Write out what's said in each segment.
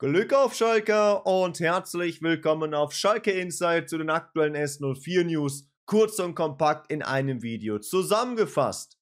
Glück auf Schalke und herzlich willkommen auf Schalke Insight zu den aktuellen S04 News, kurz und kompakt in einem Video zusammengefasst.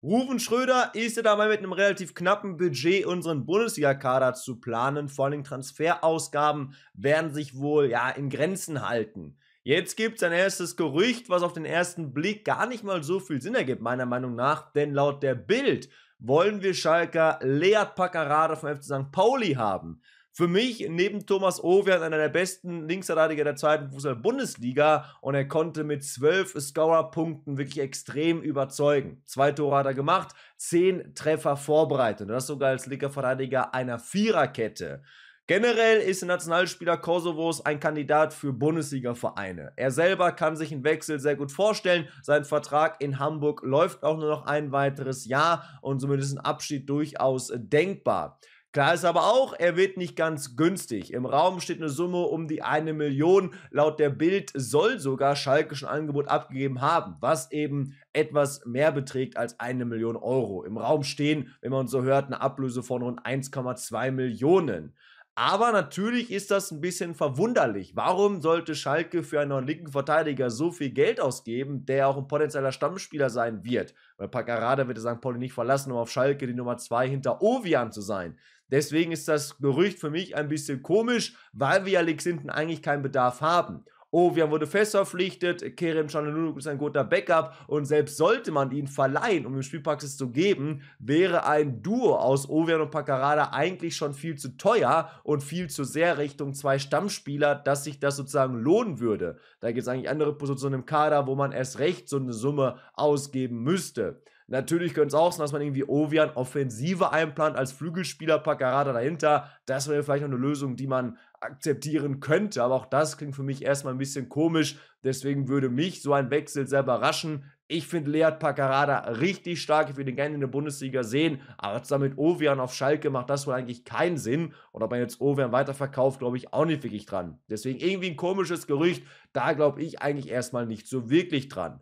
Ruven Schröder ist ja dabei mit einem relativ knappen Budget unseren Bundesliga-Kader zu planen. Vor allem Transferausgaben werden sich wohl ja in Grenzen halten. Jetzt gibt es ein erstes Gerücht, was auf den ersten Blick gar nicht mal so viel Sinn ergibt, meiner Meinung nach, denn laut der Bild wollen wir Schalker Lea Paccarada vom FC St. Pauli haben. Für mich neben Thomas Ovian einer der besten Linksverteidiger der zweiten Fußball-Bundesliga und er konnte mit zwölf Scorer-Punkten wirklich extrem überzeugen. Zwei Tore hat er gemacht, zehn Treffer vorbereitet und das sogar als linker Verteidiger einer Viererkette. Generell ist der Nationalspieler Kosovos ein Kandidat für Bundesliga-Vereine. Er selber kann sich einen Wechsel sehr gut vorstellen. Sein Vertrag in Hamburg läuft auch nur noch ein weiteres Jahr und somit ist ein Abschied durchaus denkbar. Klar ist aber auch, er wird nicht ganz günstig. Im Raum steht eine Summe um die eine Million. Laut der Bild soll sogar Schalke schon Angebot abgegeben haben, was eben etwas mehr beträgt als eine Million Euro. Im Raum stehen, wenn man so hört, eine Ablöse von rund 1,2 Millionen. Aber natürlich ist das ein bisschen verwunderlich. Warum sollte Schalke für einen linken Verteidiger so viel Geld ausgeben, der auch ein potenzieller Stammspieler sein wird? Weil Paccarada wird St. Pauli nicht verlassen, um auf Schalke die Nummer 2 hinter Ovian zu sein. Deswegen ist das Gerücht für mich ein bisschen komisch, weil wir ja links hinten eigentlich keinen Bedarf haben oh, wir haben Boniface verpflichtet, Kerem Canelunuk ist ein guter Backup und selbst sollte man ihn verleihen, um ihm Spielpraxis zu geben, wäre ein Duo aus Ovian und Pacarada eigentlich schon viel zu teuer und viel zu sehr Richtung zwei Stammspieler, dass sich das sozusagen lohnen würde. Da gibt es eigentlich andere Positionen im Kader, wo man erst recht so eine Summe ausgeben müsste. Natürlich könnte es auch sein, dass man irgendwie Ovian offensiver einplant als Flügelspieler, Paccarada dahinter. Das wäre vielleicht noch eine Lösung, die man akzeptieren könnte. Aber auch das klingt für mich erstmal ein bisschen komisch. Deswegen würde mich so ein Wechsel sehr überraschen. Ich finde Lead Paccarada richtig stark. Ich würde ihn gerne in der Bundesliga sehen. Aber zusammen mit Ovian auf Schalke macht das wohl eigentlich keinen Sinn. Und ob man jetzt Ovian weiterverkauft, glaube ich auch nicht wirklich dran. Deswegen irgendwie ein komisches Gerücht. Da glaube ich eigentlich erstmal nicht so wirklich dran.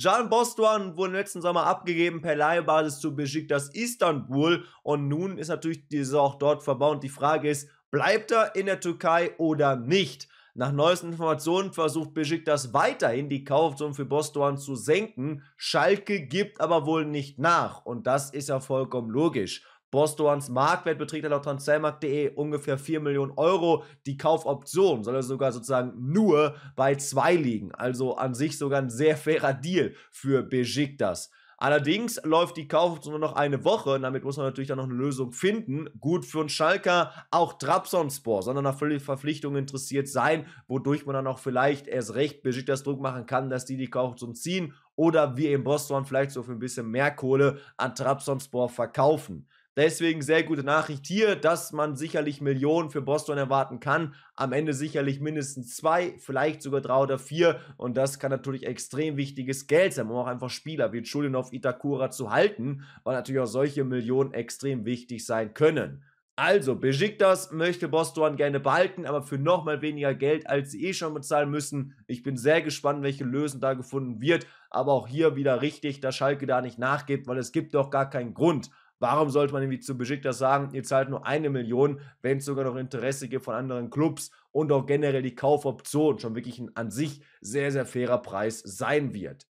Can Bostuan wurde letzten Sommer abgegeben per Leihbasis zu Besiktas Istanbul und nun ist natürlich diese auch dort verbaut. Die Frage ist, bleibt er in der Türkei oder nicht? Nach neuesten Informationen versucht Besiktas weiterhin die Kaufsumme für Bostuan zu senken. Schalke gibt aber wohl nicht nach und das ist ja vollkommen logisch. Bostoans Marktwert beträgt laut Transfermarkt.de ungefähr 4 Millionen Euro. Die Kaufoption soll er also sogar sozusagen nur bei 2 liegen. Also an sich sogar ein sehr fairer Deal für Besiktas. Allerdings läuft die Kaufoption nur noch eine Woche. Damit muss man natürlich dann noch eine Lösung finden. Gut für einen Schalker, auch Trabzonspor, sondern nach Verpflichtung interessiert sein, wodurch man dann auch vielleicht erst recht Besiktas Druck machen kann, dass die die Kaufoption ziehen oder wir in Boston vielleicht so für ein bisschen mehr Kohle an Trabzonspor verkaufen. Deswegen sehr gute Nachricht hier, dass man sicherlich Millionen für Boston erwarten kann. Am Ende sicherlich mindestens zwei, vielleicht sogar drei oder vier. Und das kann natürlich extrem wichtiges Geld sein, um auch einfach Spieler wie Chulinov Itakura zu halten, weil natürlich auch solche Millionen extrem wichtig sein können. Also, Besiktas möchte Boston gerne behalten, aber für nochmal weniger Geld, als sie eh schon bezahlen müssen. Ich bin sehr gespannt, welche Lösung da gefunden wird. Aber auch hier wieder richtig, dass Schalke da nicht nachgibt, weil es gibt doch gar keinen Grund, Warum sollte man irgendwie zu Besiktas sagen, ihr zahlt nur eine Million, wenn es sogar noch Interesse gibt von anderen Clubs und auch generell die Kaufoption schon wirklich ein an sich sehr, sehr fairer Preis sein wird.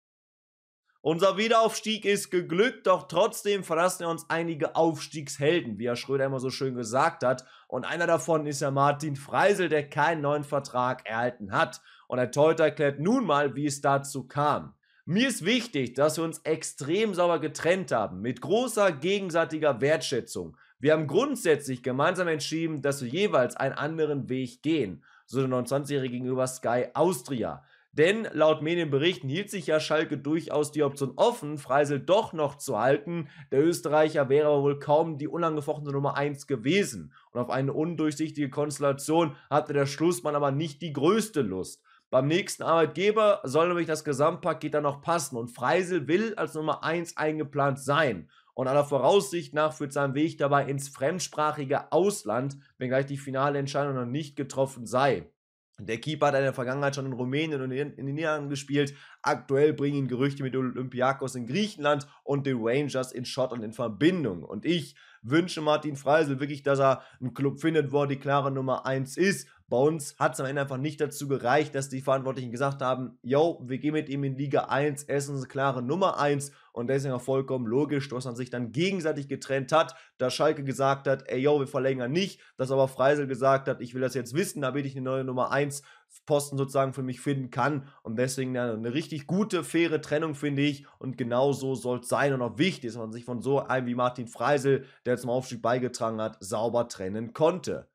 Unser Wiederaufstieg ist geglückt, doch trotzdem verlassen wir uns einige Aufstiegshelden, wie Herr Schröder immer so schön gesagt hat. Und einer davon ist ja Martin Freisel, der keinen neuen Vertrag erhalten hat. Und Herr Teuter erklärt nun mal, wie es dazu kam. Mir ist wichtig, dass wir uns extrem sauber getrennt haben, mit großer gegenseitiger Wertschätzung. Wir haben grundsätzlich gemeinsam entschieden, dass wir jeweils einen anderen Weg gehen, so der 29-Jährige gegenüber Sky Austria. Denn laut Medienberichten hielt sich ja Schalke durchaus die Option offen, Freisel doch noch zu halten. Der Österreicher wäre aber wohl kaum die unangefochtene Nummer 1 gewesen. Und auf eine undurchsichtige Konstellation hatte der Schlussmann aber nicht die größte Lust. Beim nächsten Arbeitgeber soll nämlich das Gesamtpaket dann noch passen und Freisel will als Nummer 1 eingeplant sein. Und aller Voraussicht nach führt sein Weg dabei ins fremdsprachige Ausland, wenngleich die finale Entscheidung noch nicht getroffen sei. Der Keeper hat in der Vergangenheit schon in Rumänien und in den Niederlanden gespielt, Aktuell bringen ihn Gerüchte mit Olympiakos in Griechenland und den Rangers in Schottland in Verbindung. Und ich wünsche Martin Freisel wirklich, dass er einen Club findet, wo er die klare Nummer 1 ist. Bei uns hat es am Ende einfach nicht dazu gereicht, dass die Verantwortlichen gesagt haben, yo, wir gehen mit ihm in Liga 1, er ist unsere klare Nummer 1 und deswegen auch vollkommen logisch, dass man sich dann gegenseitig getrennt hat, dass Schalke gesagt hat, ey yo, wir verlängern nicht, dass aber Freisel gesagt hat, ich will das jetzt wissen, da damit ich eine neue Nummer 1 Posten sozusagen für mich finden kann. Und deswegen eine richtig gute, faire Trennung, finde ich. Und genau so soll es sein und auch wichtig, dass man sich von so einem wie Martin Freisel, der zum Aufstieg beigetragen hat, sauber trennen konnte.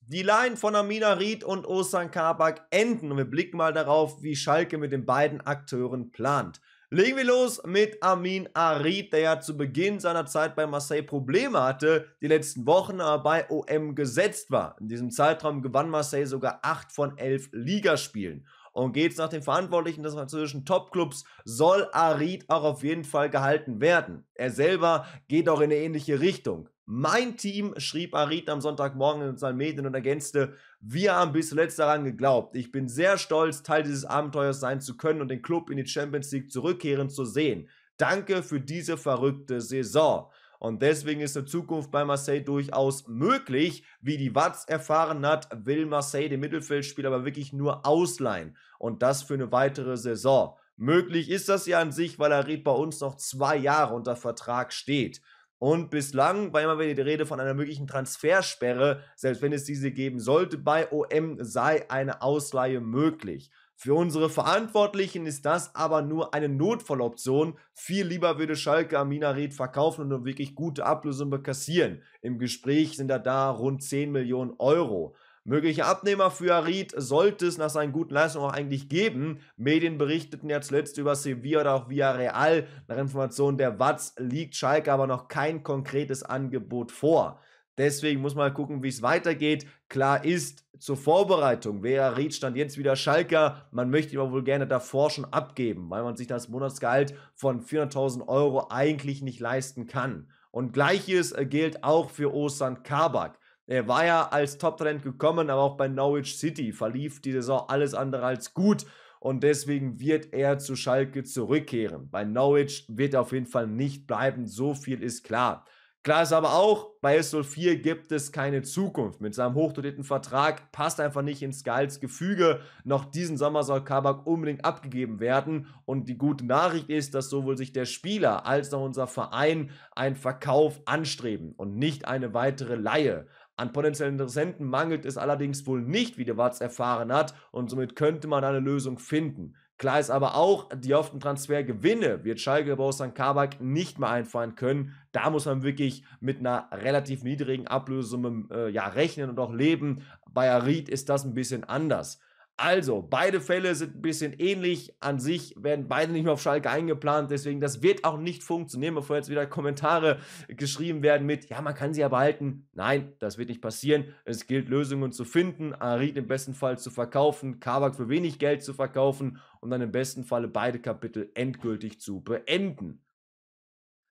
Die Line von Amina Ried und Osan Kabak enden und wir blicken mal darauf, wie Schalke mit den beiden Akteuren plant. Legen wir los mit Amin Arid, der ja zu Beginn seiner Zeit bei Marseille Probleme hatte, die letzten Wochen aber bei OM gesetzt war. In diesem Zeitraum gewann Marseille sogar 8 von 11 Ligaspielen. Und geht's nach den Verantwortlichen des französischen Topclubs, soll Arid auch auf jeden Fall gehalten werden. Er selber geht auch in eine ähnliche Richtung. Mein Team, schrieb Arid am Sonntagmorgen in seinen Medien und ergänzte, wir haben bis zuletzt daran geglaubt. Ich bin sehr stolz, Teil dieses Abenteuers sein zu können und den Club in die Champions League zurückkehren zu sehen. Danke für diese verrückte Saison. Und deswegen ist eine Zukunft bei Marseille durchaus möglich. Wie die Watz erfahren hat, will Marseille den Mittelfeldspieler aber wirklich nur ausleihen. Und das für eine weitere Saison. Möglich ist das ja an sich, weil Arid bei uns noch zwei Jahre unter Vertrag steht. Und bislang war immer wieder die Rede von einer möglichen Transfersperre. Selbst wenn es diese geben sollte bei OM, sei eine Ausleihe möglich. Für unsere Verantwortlichen ist das aber nur eine Notfalloption. Viel lieber würde Schalke Amina Red verkaufen und nur wirklich gute Ablösung bekassieren. Im Gespräch sind da, da rund 10 Millionen Euro. Mögliche Abnehmer für Harit sollte es nach seinen guten Leistungen auch eigentlich geben. Medien berichteten ja zuletzt über Sevilla oder auch Villarreal. Nach Informationen der Watz liegt Schalke aber noch kein konkretes Angebot vor. Deswegen muss man gucken, wie es weitergeht. Klar ist, zur Vorbereitung wäre Ried stand jetzt wieder Schalker. Man möchte ihn aber wohl gerne davor schon abgeben, weil man sich das Monatsgehalt von 400.000 Euro eigentlich nicht leisten kann. Und gleiches äh, gilt auch für Ostern Kabak. Er war ja als Top-Talent gekommen, aber auch bei Norwich City verlief die Saison alles andere als gut und deswegen wird er zu Schalke zurückkehren. Bei Norwich wird er auf jeden Fall nicht bleiben, so viel ist klar. Klar ist aber auch, bei s 04 gibt es keine Zukunft. Mit seinem hochdotierten Vertrag passt einfach nicht ins Gehaltsgefüge. Noch diesen Sommer soll Kabak unbedingt abgegeben werden. Und die gute Nachricht ist, dass sowohl sich der Spieler als auch unser Verein einen Verkauf anstreben und nicht eine weitere Laie. An potenziellen Interessenten mangelt es allerdings wohl nicht, wie der Watz erfahren hat, und somit könnte man eine Lösung finden. Klar ist aber auch, die hofften Transfergewinne wird Schalke Borussia Kabak nicht mehr einfahren können. Da muss man wirklich mit einer relativ niedrigen Ablösung äh, ja, rechnen und auch leben. Bei Arid ist das ein bisschen anders. Also, beide Fälle sind ein bisschen ähnlich. An sich werden beide nicht mehr auf Schalke eingeplant. Deswegen, das wird auch nicht funktionieren, bevor jetzt wieder Kommentare geschrieben werden mit, ja, man kann sie ja behalten. Nein, das wird nicht passieren. Es gilt, Lösungen zu finden, Arid im besten Fall zu verkaufen, Kabak für wenig Geld zu verkaufen und dann im besten Falle beide Kapitel endgültig zu beenden.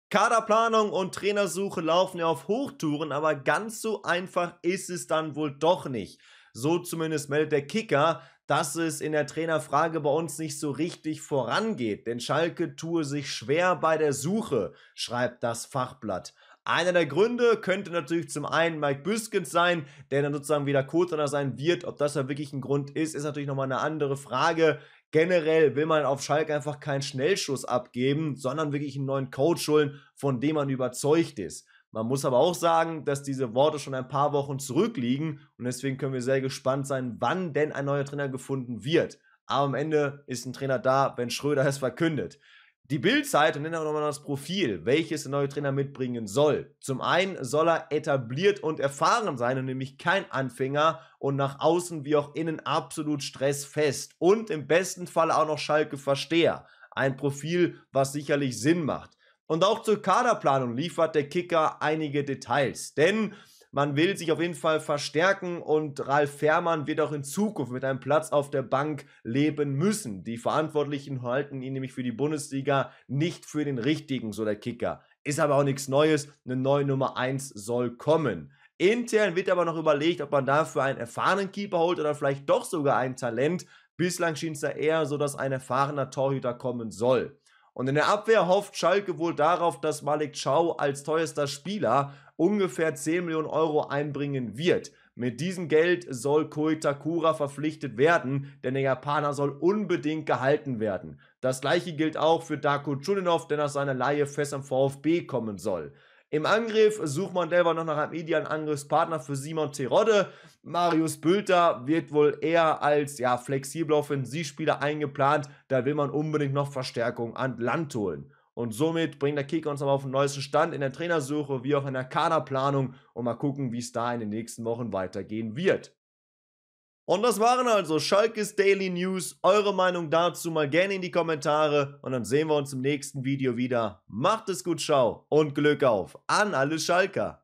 Kaderplanung und Trainersuche laufen ja auf Hochtouren, aber ganz so einfach ist es dann wohl doch nicht. So zumindest meldet der Kicker, dass es in der Trainerfrage bei uns nicht so richtig vorangeht, denn Schalke tue sich schwer bei der Suche, schreibt das Fachblatt. Einer der Gründe könnte natürlich zum einen Mike Büskens sein, der dann sozusagen wieder Co-Trainer sein wird. Ob das ja wirklich ein Grund ist, ist natürlich nochmal eine andere Frage. Generell will man auf Schalke einfach keinen Schnellschuss abgeben, sondern wirklich einen neuen Coach holen, von dem man überzeugt ist. Man muss aber auch sagen, dass diese Worte schon ein paar Wochen zurückliegen und deswegen können wir sehr gespannt sein, wann denn ein neuer Trainer gefunden wird. Aber am Ende ist ein Trainer da, wenn Schröder es verkündet. Die Bildzeit und dann auch nochmal das Profil, welches der neue Trainer mitbringen soll. Zum einen soll er etabliert und erfahren sein und nämlich kein Anfänger und nach außen wie auch innen absolut stressfest und im besten Fall auch noch Schalke Versteher. Ein Profil, was sicherlich Sinn macht. Und auch zur Kaderplanung liefert der Kicker einige Details, denn man will sich auf jeden Fall verstärken und Ralf Fährmann wird auch in Zukunft mit einem Platz auf der Bank leben müssen. Die Verantwortlichen halten ihn nämlich für die Bundesliga nicht für den richtigen, so der Kicker. Ist aber auch nichts Neues, eine neue Nummer 1 soll kommen. Intern wird aber noch überlegt, ob man dafür einen erfahrenen Keeper holt oder vielleicht doch sogar ein Talent. Bislang schien es da eher so, dass ein erfahrener Torhüter kommen soll. Und in der Abwehr hofft Schalke wohl darauf, dass Malik Chow als teuerster Spieler ungefähr 10 Millionen Euro einbringen wird. Mit diesem Geld soll Koitakura verpflichtet werden, denn der Japaner soll unbedingt gehalten werden. Das gleiche gilt auch für Darko Chulinov, der nach seiner Laie fest am VfB kommen soll. Im Angriff sucht man Mondelva noch nach einem idealen Angriffspartner für Simon Terodde. Marius Bülter wird wohl eher als ja, flexibler Offensivspieler eingeplant. Da will man unbedingt noch Verstärkung an Land holen. Und somit bringt der Kicker uns aber auf den neuesten Stand in der Trainersuche wie auch in der Kaderplanung und mal gucken, wie es da in den nächsten Wochen weitergehen wird. Und das waren also Schalkes Daily News. Eure Meinung dazu mal gerne in die Kommentare und dann sehen wir uns im nächsten Video wieder. Macht es gut, ciao und Glück auf an alle Schalker.